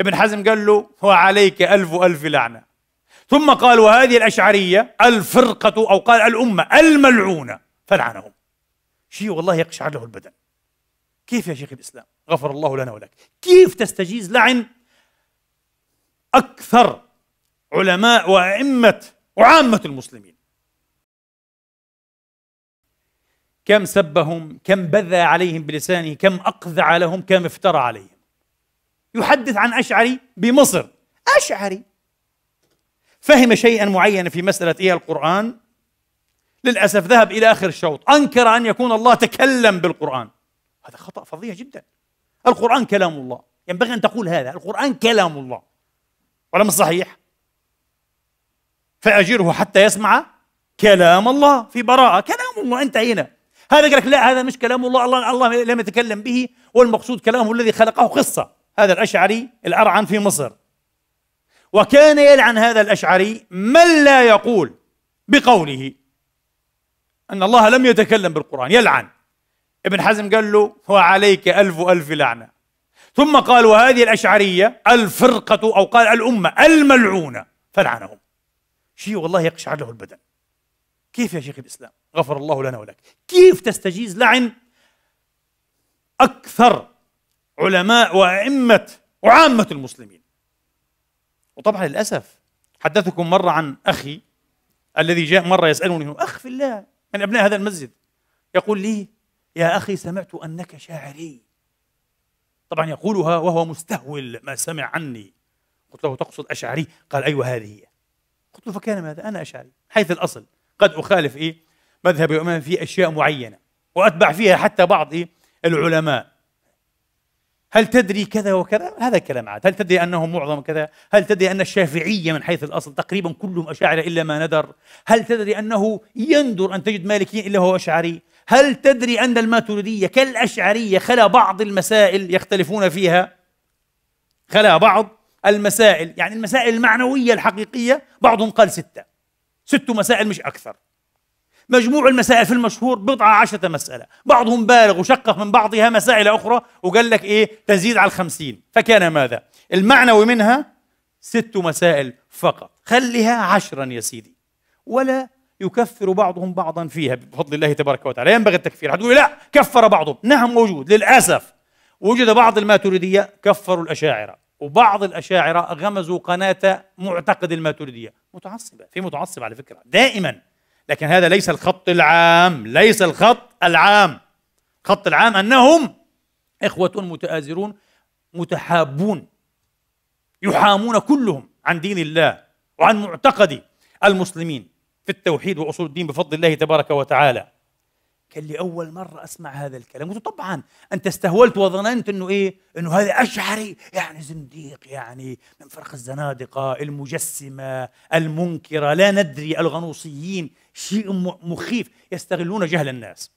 ابن حزم قال له وعليك ألف ألف لعنة ثم قال وهذه الأشعرية الفرقة أو قال الأمة الملعونة فلعنهم شيء والله يقشعر له البدن كيف يا شيخ الإسلام غفر الله لنا ولك كيف تستجيز لعن أكثر علماء وأئمة وعامة المسلمين كم سبهم كم بذى عليهم بلسانه كم أقذع لهم كم افترى عليهم يحدث عن أشعري بمصر أشعري فهم شيئا معينا في مسألة إيه القرآن للأسف ذهب إلى آخر الشوط أنكر أن يكون الله تكلم بالقرآن هذا خطأ فظيع جدا القرآن كلام الله ينبغي أن تقول هذا القرآن كلام الله ولم الصحيح صحيح فأجره حتى يسمع كلام الله في براءة كلام الله أنت هنا هذا قال لك لا هذا مش كلام الله الله الله لم يتكلم به والمقصود كلامه الذي خلقه قصة هذا الأشعري الأرعن في مصر وكان يلعن هذا الأشعري من لا يقول بقوله أن الله لم يتكلم بالقرآن يلعن ابن حزم قال له وعليك ألف ألف لعنة ثم قال وهذه الأشعرية الفرقة أو قال الأمة الملعونة فلعنهم شيء والله يقشعر له البدن كيف يا شيخ الإسلام غفر الله لنا ولك كيف تستجيز لعن أكثر علماء وأئمة وعامة المسلمين وطبعا للأسف حدثكم مرة عن أخي الذي جاء مرة يسألني أخ في الله من أبناء هذا المسجد يقول لي يا أخي سمعت أنك شاعري طبعا يقولها وهو مستهول ما سمع عني قلت له تقصد أشعري قال أيوة هذه هي قلت له فكان ماذا أنا أشعري حيث الأصل قد أخالف إيه مذهب في أشياء معينة وأتبع فيها حتى بعض إيه العلماء هل تدري كذا وكذا؟ هذا كلام عاد، هل تدري انهم معظم كذا؟ هل تدري ان الشافعيه من حيث الاصل تقريبا كلهم اشاعره الا ما ندر؟ هل تدري انه يندر ان تجد مالكيا الا هو اشعري؟ هل تدري ان الماتريديه كالاشعريه خلا بعض المسائل يختلفون فيها؟ خلا بعض المسائل، يعني المسائل المعنويه الحقيقيه بعضهم قال سته. ست مسائل مش اكثر. مجموع المسائل في المشهور بضعة عشرة مسألة بعضهم بالغ وشقق من بعضها مسائل أخرى وقال لك إيه تزيد على الخمسين فكان ماذا المعنوي منها ست مسائل فقط خلها عشرا يا سيدي ولا يكفر بعضهم بعضا فيها بفضل الله تبارك وتعالى ينبغي التكفير هتقولي لا كفر بعضهم نعم موجود للأسف وجد بعض الماتريدية كفروا الأشاعرة وبعض الأشاعرة غمزوا قناة معتقد الماتريدية متعصبة في متعصب على فكرة دائما لكن هذا ليس الخط العام ليس الخط العام الخط العام أنهم إخوة متآزرون متحابون يحامون كلهم عن دين الله وعن معتقد المسلمين في التوحيد وأصول الدين بفضل الله تبارك وتعالى قال لي أول مرة أسمع هذا الكلام قلت طبعا أنت استهولت وظننت أنه إيه أنه هذا أشعري يعني زنديق يعني من فرق الزنادقة المجسمة المنكرة لا ندري الغنوصيين شيء مخيف يستغلون جهل الناس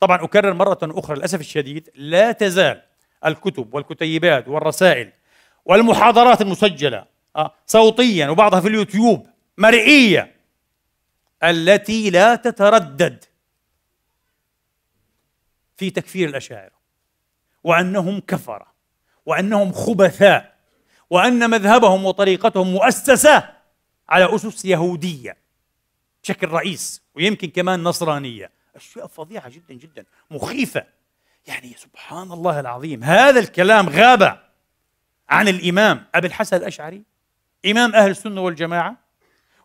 طبعا أكرر مرة أخرى للأسف الشديد لا تزال الكتب والكتيبات والرسائل والمحاضرات المسجلة آه، صوتيا وبعضها في اليوتيوب مرئية التي لا تتردد في تكفير الاشاعره وانهم كفره وانهم خبثاء وان مذهبهم وطريقتهم مؤسسه على اسس يهوديه بشكل رئيس ويمكن كمان نصرانيه اشياء فظيعه جدا جدا مخيفه يعني سبحان الله العظيم هذا الكلام غاب عن الامام ابي الحسن الاشعري امام اهل السنه والجماعه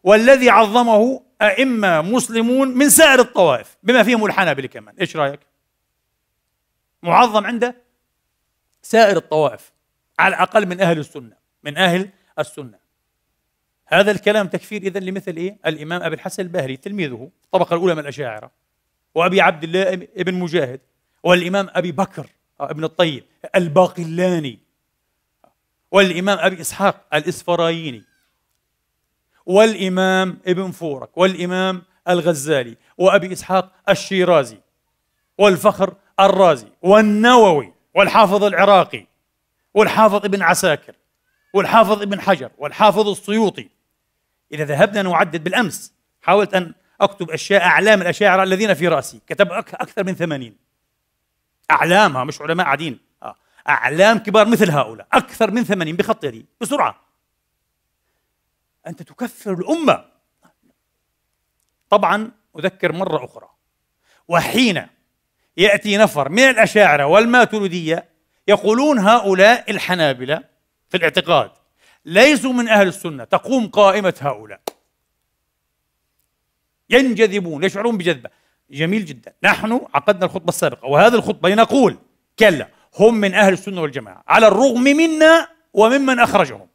والذي عظمه ائمه مسلمون من سائر الطوائف بما فيهم الحنابله كمان ايش رايك معظم عند سائر الطوائف على الأقل من أهل السنة من أهل السنة هذا الكلام تكفير اذا لمثل إيه؟ الإمام أبي الحسن الباهلي تلميذه الطبقة الأولى من الأشاعرة وأبي عبد الله ابن مجاهد والإمام أبي بكر ابن الطيب الباقلاني والإمام أبي إسحاق الإسفرايني والإمام ابن فورك والإمام الغزالي وأبي إسحاق الشيرازي والفخر الرازي والنووي والحافظ العراقي والحافظ ابن عساكر والحافظ ابن حجر والحافظ السيوطي إذا ذهبنا نعدد بالأمس حاولت أن أكتب أشياء أعلام الأشاعرة الذين في رأسي كتب أكثر من ثمانين أعلامها مش علماء عادين آه. أعلام كبار مثل هؤلاء أكثر من ثمانين بخط يدي بسرعة أنت تكفر الأمة طبعا أذكر مرة أخرى وحين يأتي نفر من الأشاعرة والماتريدية يقولون هؤلاء الحنابلة في الاعتقاد ليسوا من أهل السنة تقوم قائمة هؤلاء ينجذبون يشعرون بجذبة جميل جدا نحن عقدنا الخطبة السابقة وهذه الخطبة نقول كلا هم من أهل السنة والجماعة على الرغم منا وممن أخرجهم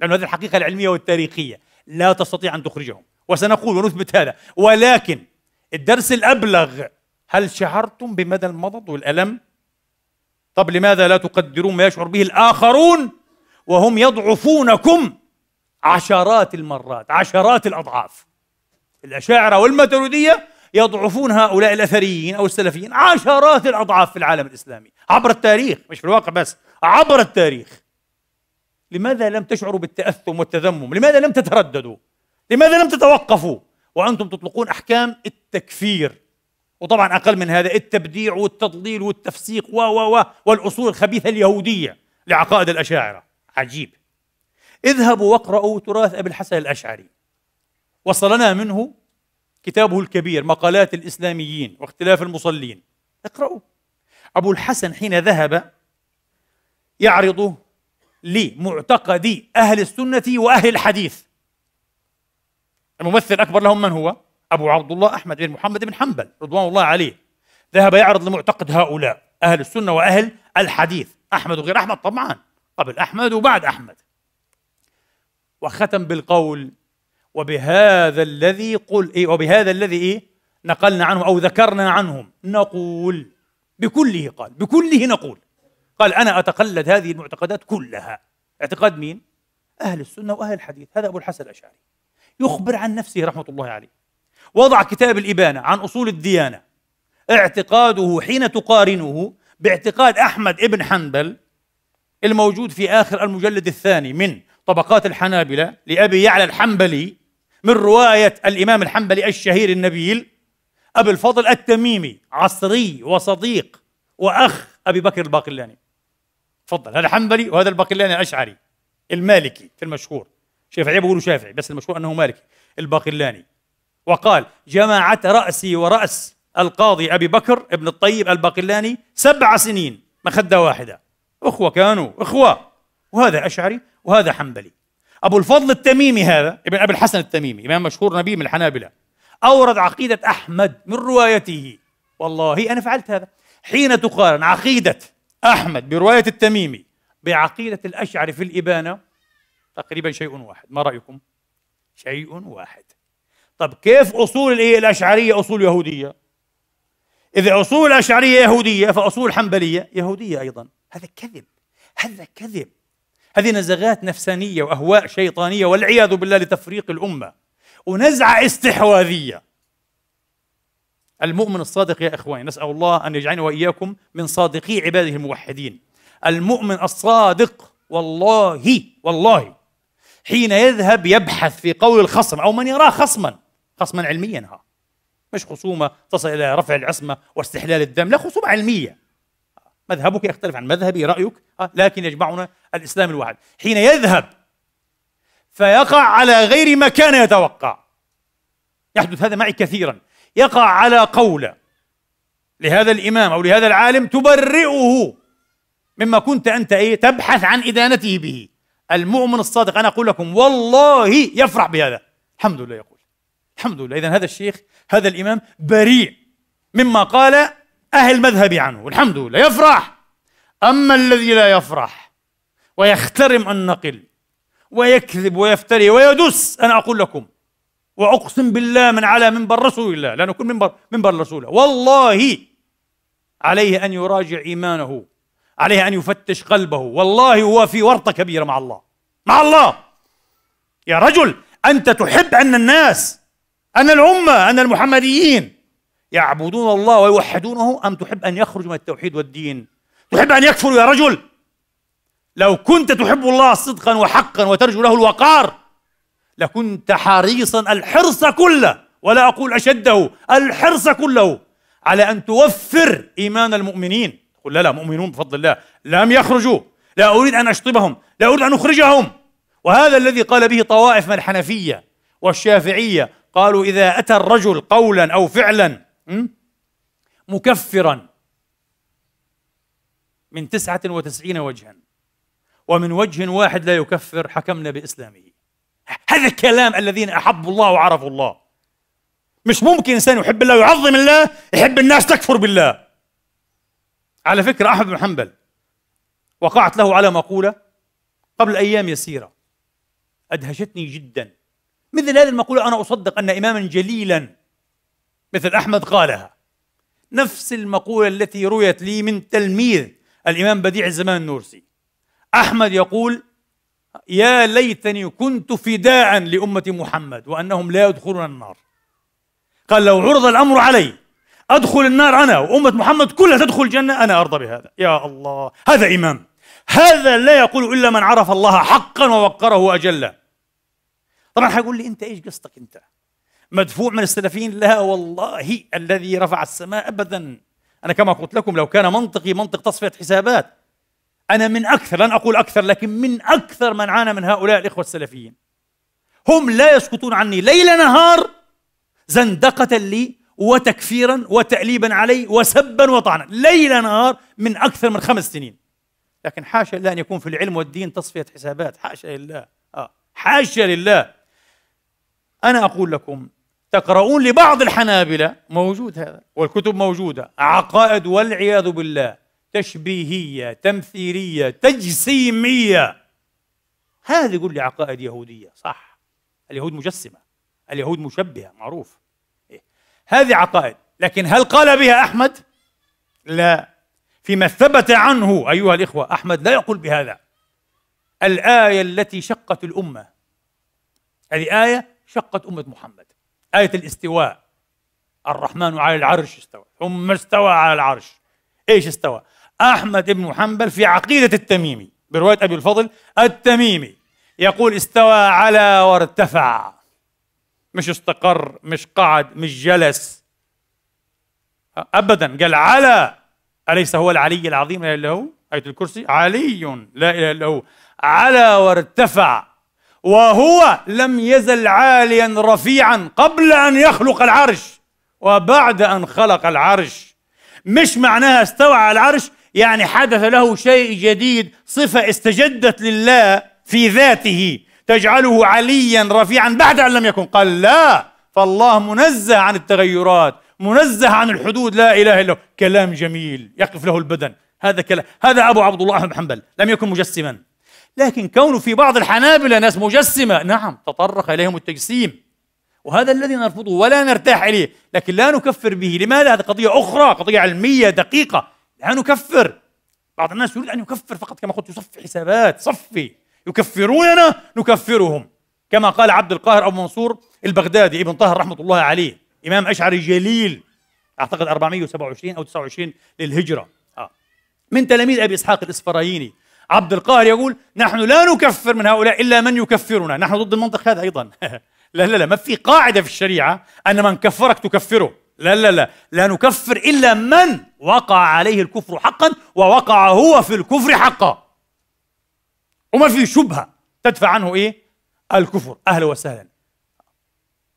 لأن هذه الحقيقة العلمية والتاريخية لا تستطيع أن تخرجهم وسنقول ونثبت هذا ولكن الدرس الأبلغ هل شعرتم بمدى المضض والألم؟ طب لماذا لا تقدرون ما يشعر به الآخرون وهم يضعفونكم عشرات المرات عشرات الأضعاف الأشاعرة والماتريدية يضعفون هؤلاء الأثريين أو السلفيين عشرات الأضعاف في العالم الإسلامي عبر التاريخ مش في الواقع بس عبر التاريخ لماذا لم تشعروا بالتأثم والتذمم؟ لماذا لم تترددوا؟ لماذا لم تتوقفوا؟ وأنتم تطلقون أحكام التكفير وطبعا اقل من هذا التبديع والتضليل والتفسيق و و و والاصول الخبيثه اليهوديه لعقائد الاشاعره عجيب اذهبوا واقرأوا تراث ابي الحسن الاشعري وصلنا منه كتابه الكبير مقالات الاسلاميين واختلاف المصلين اقرأوا ابو الحسن حين ذهب يعرض لمعتقد اهل السنه واهل الحديث الممثل الاكبر لهم من هو؟ أبو عبد الله أحمد بن محمد بن حنبل رضوان الله عليه ذهب يعرض لمعتقد هؤلاء أهل السنة وأهل الحديث أحمد وغير أحمد طبعا قبل أحمد وبعد أحمد وختم بالقول وبهذا الذي قل إيه وبهذا الذي إيه نقلنا عنه أو ذكرنا عنهم نقول بكله قال بكله نقول قال أنا أتقلد هذه المعتقدات كلها اعتقاد مين؟ أهل السنة وأهل الحديث هذا أبو الحسن الأشعري يخبر عن نفسه رحمة الله عليه وضع كتاب الإبانة عن أصول الديانة اعتقاده حين تقارنه باعتقاد أحمد ابن حنبل الموجود في آخر المجلد الثاني من طبقات الحنابلة لأبي يعلى الحنبلي من رواية الإمام الحنبلي الشهير النبيل أبي الفضل التميمي عصري وصديق وأخ أبي بكر الباقلاني تفضل هذا حنبلي وهذا الباقلاني الأشعري المالكي في المشهور شافعي بيقولوا شافعي بس المشهور أنه مالكي الباقلاني وقال جمعت رأسي ورأس القاضي أبي بكر ابن الطيب الباقلاني سبع سنين مخدة واحدة أخوة كانوا أخوة وهذا أشعري وهذا حنبلي أبو الفضل التميمي هذا ابن أبي الحسن التميمي إمام مشهور نبي من الحنابلة أورد عقيدة أحمد من روايته والله أنا فعلت هذا حين تقارن عقيدة أحمد برواية التميمي بعقيدة الأشعري في الإبانة تقريبا شيء واحد ما رأيكم؟ شيء واحد طب كيف أصول الإيه الأشعرية أصول يهودية إذا أصول الأشعرية يهودية فأصول الحنبلية يهودية أيضا هذا كذب هذا كذب هذه نزغات نفسانية وأهواء شيطانية والعياذ بالله لتفريق الأمة ونزعة استحواذية المؤمن الصادق يا إخواني نسأل الله أن يجعلنا وإياكم من صادقي عباده الموحدين المؤمن الصادق والله والله حين يذهب يبحث في قول الخصم أو من يراه خصما خصما علميا ها مش خصومة تصل إلى رفع العصمة واستحلال الدم لا خصومة علمية مذهبك يختلف عن مذهبي رأيك لكن يجمعنا الإسلام الواحد حين يذهب فيقع على غير ما كان يتوقع يحدث هذا معي كثيرا يقع على قولة لهذا الإمام أو لهذا العالم تبرئه مما كنت أنت إيه تبحث عن إدانته به المؤمن الصادق أنا أقول لكم والله يفرح بهذا الحمد لله يقول الحمد لله إذا هذا الشيخ هذا الإمام بريء مما قال أهل مذهبي عنه والحمد لله يفرح أما الذي لا يفرح ويخترم النقل ويكذب ويفتري ويدس أنا أقول لكم وأقسم بالله من على منبر رسول الله لأنه كل منبر منبر رسوله والله عليه أن يراجع إيمانه عليه أن يفتش قلبه والله هو في ورطة كبيرة مع الله مع الله يا رجل أنت تحب أن الناس أن الأمة أن المحمديين يعبدون الله ويوحدونه أم تحب أن يخرجوا من التوحيد والدين تحب أن يكفروا يا رجل لو كنت تحب الله صدقا وحقا وترجو له الوقار لكنت حريصا الحرص كله ولا أقول أشده الحرص كله على أن توفر إيمان المؤمنين قل لا لا مؤمنون بفضل الله لم يخرجوا لا أريد أن أشطبهم لا أريد أن أخرجهم وهذا الذي قال به طوائف من الحنفية والشافعية قالوا إذا أتى الرجل قولا أو فعلا مكفرا من تسعة وتسعين وجها ومن وجه واحد لا يكفر حكمنا بإسلامه هذا الكلام الذين أحبوا الله وعرفوا الله مش ممكن إنسان يحب الله ويعظم الله يحب الناس تكفر بالله على فكرة أحمد بن حنبل وقعت له على مقولة قبل أيام يسيرة أدهشتني جدا مثل هذه المقولة أنا أصدق أن إماما جليلا مثل أحمد قالها نفس المقولة التي رويت لي من تلميذ الإمام بديع الزمان النورسي أحمد يقول يا ليتني كنت فداء لأمة محمد وأنهم لا يدخلون النار قال لو عرض الأمر علي أدخل النار أنا وأمة محمد كلها تدخل الجنة أنا أرضى بهذا يا الله هذا إمام هذا لا يقول إلا من عرف الله حقا ووقره وأجله طبعا حيقول لي انت ايش قصتك انت مدفوع من السلفيين لا والله الذي رفع السماء ابدا انا كما قلت لكم لو كان منطقي منطق تصفيه حسابات انا من اكثر لن اقول اكثر لكن من اكثر من عانى من هؤلاء الاخوه السلفيين هم لا يسقطون عني ليل نهار زندقه لي وتكفيرا وتأليبا علي وسبا وطعنا ليل نهار من أكثر من خمس سنين لكن حاشا لله أن يكون في العلم والدين تصفية حسابات حاشا لله آه. حاشا لله أنا أقول لكم تقرؤون لبعض الحنابلة موجود هذا والكتب موجودة عقائد والعياذ بالله تشبيهية تمثيلية تجسيمية هذه يقول لي عقائد يهودية صح اليهود مجسمة اليهود مشبهة معروف إيه؟ هذه عقائد لكن هل قال بها أحمد؟ لا فيما ثبت عنه أيها الإخوة أحمد لا يقول بهذا الآية التي شقت الأمة هذه آية شقت أمة محمد آية الاستواء الرحمن على العرش استوى ثم استوى على العرش إيش استوى أحمد بن حنبل في عقيدة التميمي برواية أبي الفضل التميمي يقول استوى على وارتفع مش استقر مش قعد مش جلس أبدا قال على أليس هو العلي العظيم لا إله إلا هو آية الكرسي علي لا إله إلا هو على وارتفع وهو لم يزل عاليا رفيعا قبل أن يخلق العرش وبعد أن خلق العرش مش معناها استوى على العرش يعني حدث له شيء جديد صفة استجدت لله في ذاته تجعله عليا رفيعا بعد أن لم يكن قال لا فالله منزه عن التغيرات منزه عن الحدود لا إله إلا هو كلام جميل يقف له البدن هذا كلام هذا أبو عبد الله أحمد حنبل لم يكن مجسما لكن كونه في بعض الحنابلة ناس مجسمة نعم تطرق إليهم التجسيم وهذا الذي نرفضه ولا نرتاح إليه لكن لا نكفر به لماذا؟ هذه قضية أخرى قضية علمية دقيقة لا نكفر بعض الناس يريد أن يكفر فقط كما قلت يصفي حسابات صفي يكفروننا نكفرهم كما قال عبد القاهر أبو منصور البغدادي ابن طاهر رحمة الله عليه إمام أشعري جليل أعتقد 427 أو 29 للهجرة آه. من تلاميذ أبي إسحاق الإسفرايني عبد القاهر يقول نحن لا نكفر من هؤلاء إلا من يكفرنا نحن ضد المنطق هذا أيضا لا لا لا ما في قاعدة في الشريعة أن من كفرك تكفره لا لا لا لا نكفر إلا من وقع عليه الكفر حقا ووقع هو في الكفر حقا وما في شبهة تدفع عنه إيه الكفر أهلا وسهلا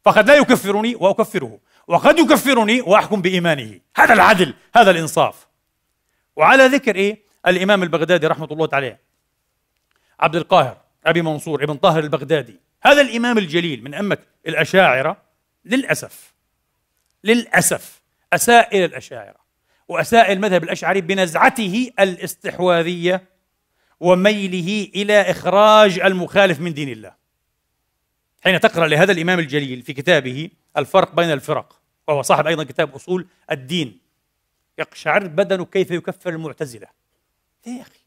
فقد لا يكفرني وأكفره وقد يكفرني وأحكم بإيمانه هذا العدل هذا الإنصاف وعلى ذكر إيه الإمام البغدادي رحمة الله عليه عبد القاهر أبي منصور ابن طاهر البغدادي هذا الإمام الجليل من أمة الأشاعرة للأسف للأسف أساء إلى الأشاعرة وأساء المذهب الأشعري بنزعته الاستحواذية وميله إلى إخراج المخالف من دين الله حين تقرأ لهذا الإمام الجليل في كتابه الفرق بين الفرق وهو صاحب أيضا كتاب أصول الدين يقشعر بدنه كيف يكفر المعتزلة ايه يا اخي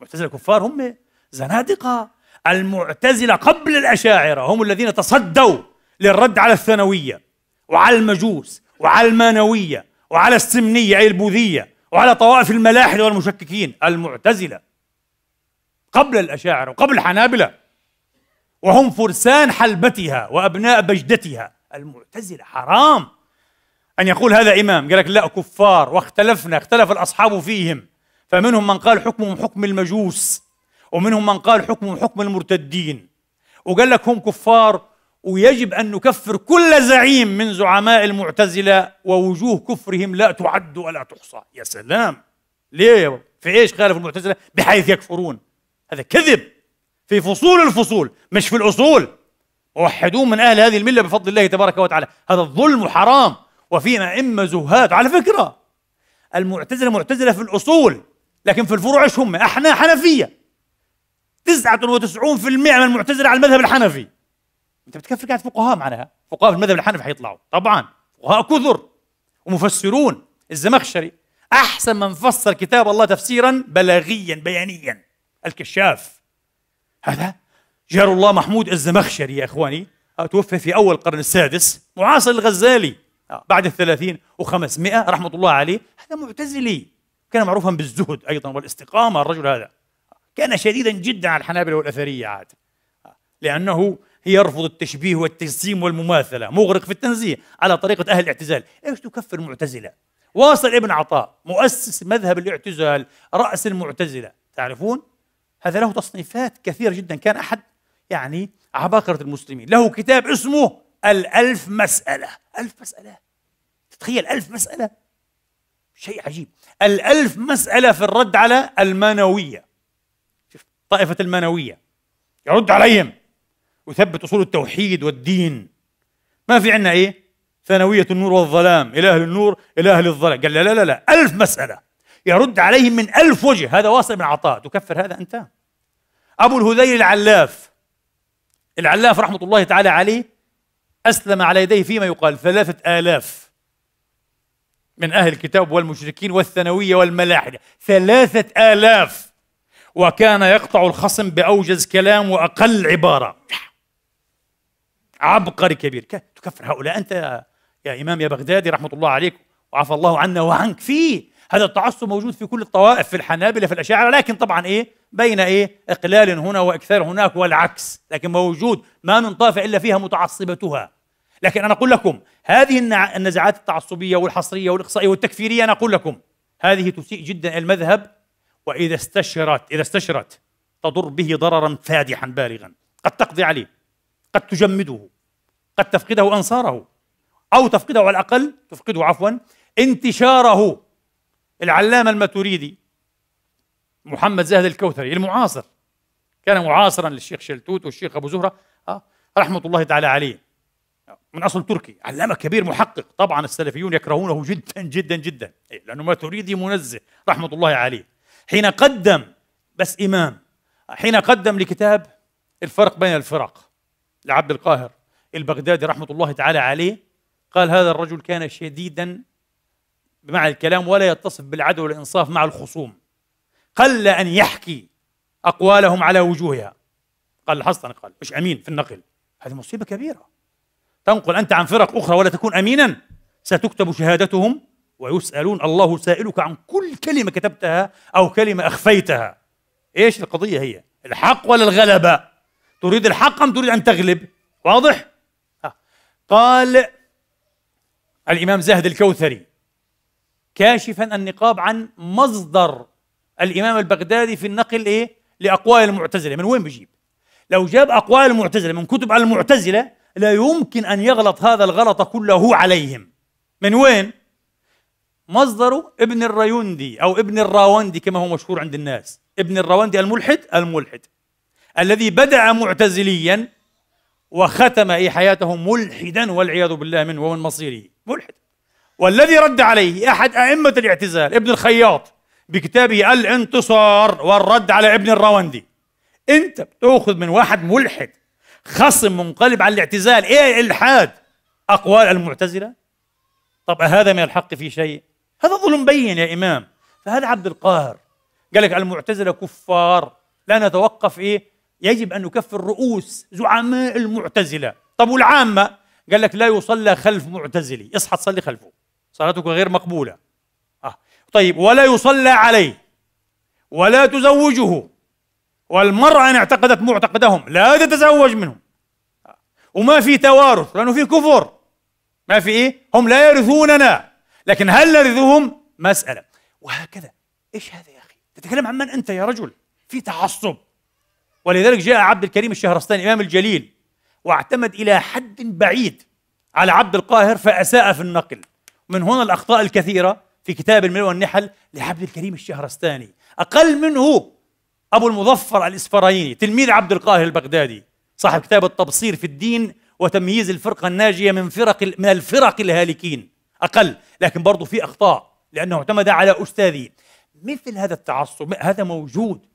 المعتزله كفار هم زنادقه المعتزله قبل الاشاعره هم الذين تصدوا للرد على الثانويه وعلى المجوس وعلى المانويه وعلى السمنيه اي البوذيه وعلى طوائف الملاحده والمشككين المعتزله قبل الاشاعره وقبل الحنابله وهم فرسان حلبتها وابناء بجدتها المعتزله حرام ان يقول هذا امام قال لك لا كفار واختلفنا اختلف الاصحاب فيهم فمنهم من قال حكمهم حكم المجوس ومنهم من قال حكمهم حكم المرتدين وقال لك هم كفار ويجب أن نكفر كل زعيم من زعماء المعتزلة ووجوه كفرهم لا تعد ولا تحصى يا سلام ليه في إيش خالف المعتزلة بحيث يكفرون هذا كذب في فصول الفصول مش في الأصول ووحدون من أهل هذه الملة بفضل الله تبارك وتعالى هذا الظلم حرام وفينا أئمة زهاد على فكرة المعتزلة معتزلة في الأصول لكن في الفروع ايش هم؟ احنا حنفيه 99% من المعتزله على المذهب الحنفي انت بتكفي قاعد فقهاء معناها فقهاء في المذهب الحنفي حيطلعوا طبعا فقهاء كثر ومفسرون الزمخشري احسن من فسر كتاب الله تفسيرا بلاغيا بيانيا الكشاف هذا جار الله محمود الزمخشري يا اخواني توفي في اول القرن السادس معاصر الغزالي آه. بعد الثلاثين وخمسمائة رحمة الله عليه هذا معتزلي كان معروفا بالزهد أيضا والاستقامة الرجل هذا كان شديدا جدا على الحنابلة والأثرية عاد لأنه يرفض التشبيه والتجسيم والمماثلة مغرق في التنزيه على طريقة أهل الاعتزال إيش تكفر المعتزلة واصل ابن عطاء مؤسس مذهب الاعتزال رأس المعتزلة تعرفون هذا له تصنيفات كثيرة جدا كان أحد يعني عباقرة المسلمين له كتاب اسمه الألف مسألة ألف مسألة تتخيل ألف مسألة شيء عجيب الألف مسألة في الرد على المانوية طائفة المانوية يرد عليهم ويثبت أصول التوحيد والدين ما في عندنا إيه ثانوية النور والظلام إله النور إله الظلام قال لا لا لا, لا. ألف مسألة يرد عليهم من ألف وجه هذا واصل بن عطاء تكفر هذا أنت أبو الهذيل العلاف العلاف رحمة الله تعالى عليه أسلم على يديه فيما يقال ثلاثة آلاف من أهل الكتاب والمشركين والثانوية والملاحدة ثلاثة آلاف وكان يقطع الخصم بأوجز كلام وأقل عبارة عبقري كبير تكفر هؤلاء أنت يا, يا إمام يا بغدادي رحمة الله عليك وعفى الله عنا وعنك فيه هذا التعصب موجود في كل الطوائف في الحنابلة في الأشاعرة لكن طبعا إيه بين إيه إقلال هنا وإكثار هناك والعكس لكن موجود ما من طائفة إلا فيها متعصبتها لكن أنا أقول لكم هذه النزعات التعصبية والحصرية والإقصائية والتكفيرية أنا أقول لكم هذه تسيء جدا المذهب وإذا استشرت إذا استشرت تضر به ضررا فادحا بالغا قد تقضي عليه قد تجمده قد تفقده أنصاره أو تفقده على الأقل تفقده عفوا انتشاره العلامة الماتوريدي محمد زاهد الكوثري المعاصر كان معاصرا للشيخ شلتوت والشيخ أبو زهرة آه، رحمة الله تعالى عليه من أصل تركي علامة كبير محقق طبعا السلفيون يكرهونه جدا جدا جدا إيه، لأنه ماتريدي منزه رحمة الله عليه حين قدم بس إمام حين قدم لكتاب الفرق بين الفرق لعبد القاهر البغدادي رحمة الله تعالى عليه قال هذا الرجل كان شديدا مع الكلام ولا يتصف بالعدل والإنصاف مع الخصوم قل أن يحكي أقوالهم على وجوهها قال لاحظت أنا قال مش أمين في النقل هذه مصيبة كبيرة تنقل أنت عن فرق أخرى ولا تكون أمينا ستكتب شهادتهم ويسألون الله سائلك عن كل كلمة كتبتها أو كلمة أخفيتها إيش القضية هي الحق ولا الغلبة تريد الحق أم تريد أن تغلب واضح ها. قال الإمام زاهد الكوثري كاشفا النقاب عن مصدر الإمام البغدادي في النقل إيه لأقوال المعتزلة من وين بجيب لو جاب أقوال المعتزلة من كتب على المعتزلة لا يمكن أن يغلط هذا الغلط كله عليهم من وين؟ مصدره ابن الريوندي أو ابن الراوندي كما هو مشهور عند الناس ابن الراوندي الملحد الملحد الذي بدأ معتزليا وختم أي حياته ملحدا والعياذ بالله منه ومن مصيره ملحد والذي رد عليه أحد أئمة الاعتزال ابن الخياط بكتابه الانتصار والرد على ابن الراوندي انت بتاخذ من واحد ملحد خصم منقلب على الاعتزال ايه الالحاد اقوال المعتزله طب هذا من الحق في شيء هذا ظلم بين يا امام فهذا عبد القاهر قال لك المعتزله كفار لا نتوقف ايه يجب ان نكفر رؤوس زعماء المعتزله طب والعامه قال لك لا يصلى خلف معتزلي اصحى تصلي خلفه صلاتك غير مقبوله آه. طيب ولا يصلى عليه ولا تزوجه والمرأة إن اعتقدت معتقدهم لا تتزوج منهم وما في توارث لأنه في كفر ما في إيه؟ هم لا يرثوننا لكن هل نرثهم؟ مسألة وهكذا إيش هذا يا أخي؟ تتكلم عن من أنت يا رجل؟ في تعصب ولذلك جاء عبد الكريم الشهرستاني إمام الجليل واعتمد إلى حد بعيد على عبد القاهر فأساء في النقل من هنا الأخطاء الكثيرة في كتاب الملو والنحل لعبد الكريم الشهرستاني أقل منه أبو المظفر الإسفرايني تلميذ عبد القاهر البغدادي صاحب كتاب التبصير في الدين وتمييز الفرقة الناجية من فرق من الفرق الهالكين أقل لكن برضو في أخطاء لأنه اعتمد على أستاذي مثل هذا التعصب هذا موجود